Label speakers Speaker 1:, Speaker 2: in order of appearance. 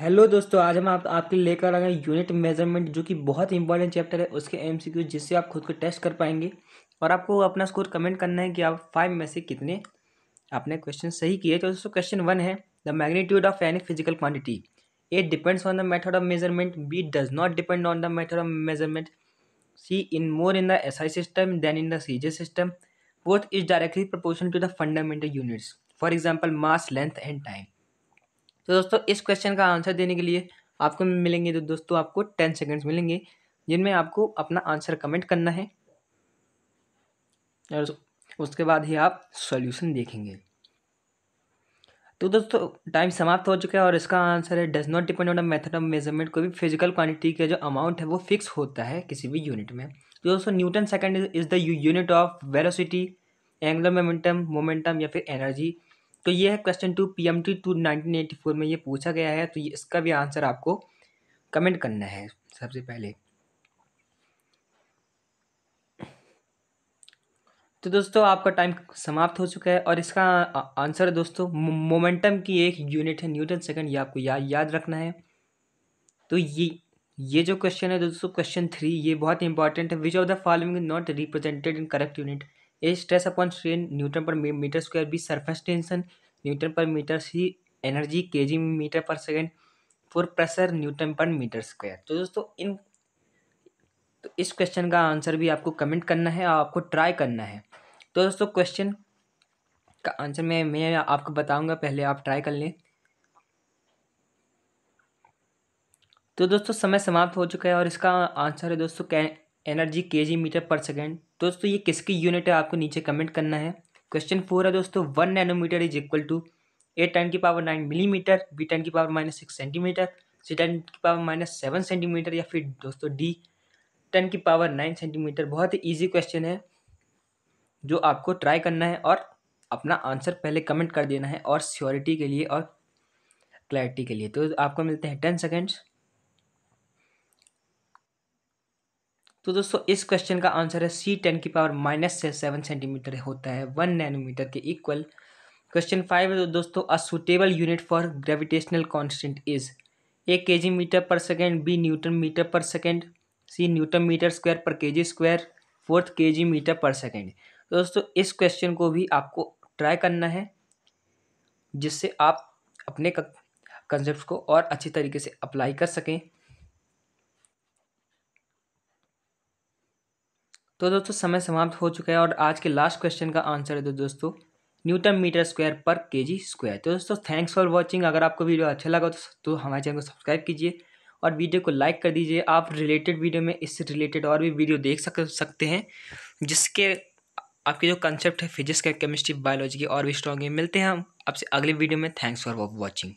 Speaker 1: hello दोस्तों आज हम आप, आपके लिए लेकर आ गए यूनिट मेजरमेंट जो कि बहुत इंपॉर्टेंट चैप्टर है उसके एमसीक्यू जिससे आप खुद को टेस्ट कर पाएंगे और आपको अपना स्कोर कमेंट करना है कि आप फाइव में से कितने आपने क्वेश्चन सही किए तो दोस्तों क्वेश्चन वन है the magnitude of any physical quantity A depends on the method of measurement B does not depend on the method of measurement C in more in the S I system than in the C system fourth is directly proportional to the fundamental units for example mass length and time तो दोस्तों इस question का answer देने के लिए आपको मिलेंगे तो दोस्तों आपको टेन सेकेंड्स मिलेंगे जिनमें आपको अपना आंसर कमेंट करना है और उसके बाद ही आप सॉल्यूशन देखेंगे तो दोस्तों टाइम समाप्त हो चुका है और इसका आंसर है does not depend on a method of measurement कोई भी फिजिकल क्वांटिटी का जो अमाउंट है वो फिक्स होता है किसी भी यूनिट में तो दोस्तों newton second is the unit of velocity angular momentum momentum या फिर एनर्जी तो ये है question two P M T two nineteen eighty four में ये पूछा गया है तो ये इसका भी आंसर आपको कमेंट करना है सबसे पहले तो दोस्तों आपका टाइम समाप्त हो चुका है और इसका आंसर दोस्तों मोमेंटम की एक यूनिट है न्यूटन सेकंड ये आपको या, याद रखना है तो ये ये जो क्वेश्चन है दोस्तों क्वेश्चन थ्री ये बहुत इंपॉर्टेंट है which of the following not represented in correct unit A stress upon strain newton per metre square B surface tension newton per metre C energy K G metre per second four pressure newton per metre square तो दोस्तों इन तो इस question का answer भी आपको comment करना है और आपको ट्राई करना है तो दोस्तों क्वेश्चन का आंसर मैं मैं आपको बताऊंगा पहले आप ट्राई कर लें तो दोस्तों समय समाप्त हो चुका है और इसका आंसर है दोस्तों कै energy K G metre per second दोस्तों ये किसकी यूनिट है आपको नीचे कमेंट करना है क्वेश्चन फोर है दोस्तों one nanometre is equal to A ten की power nine millimetre B ten की power minus six centimetre C ten की पावर माइनस सेवन सेंटीमीटर या फिर दोस्तों डी टेन की पावर नाइन सेंटीमीटर बहुत ही ईजी क्वेश्चन है जो आपको ट्राई करना है और अपना आंसर पहले कमेंट कर देना है और श्योरिटी के लिए और क्लैरिटी के लिए तो आपको मिलते हैं टेन सेकेंड्स तो दोस्तों इस क्वेश्चन का आंसर है सी टेन की पावर माइनस से सेवन सेंटीमीटर होता है वन नैनोमीटर के इक्वल क्वेश्चन फाइव है तो दोस्तों a suitable unit for gravitational constant is A K G metre per second B newton metre per second C newton metre square per K ji square fourth के G metre per second दोस्तों इस question को भी आपको try करना है जिससे आप अपने कंसेप्ट को और अच्छी तरीके से अप्लाई कर सकें तो दोस्तों समय समाप्त हो चुका है और आज के लास्ट क्वेश्चन का आंसर है तो दोस्तों Newton metre square per K जी स्क्वायर तो दोस्तों थैंक्स फॉर वॉचिंग अगर आपको वीडियो अच्छा लगा तो, तो हमारे चैनल को सब्सक्राइब कीजिए और वीडियो को लाइक कर दीजिए आप रिलेटेड वीडियो में इससे रिलेटेड और भी वीडियो देख सक सकते हैं जिसके आपके जो कंसेप्ट है फिजिक्स का केमिस्ट्री बायोलॉजी के और भी स्ट्रॉन्ग है मिलते हैं हम आपसे अगले वीडियो में थैंक्स फॉर वॉचिंग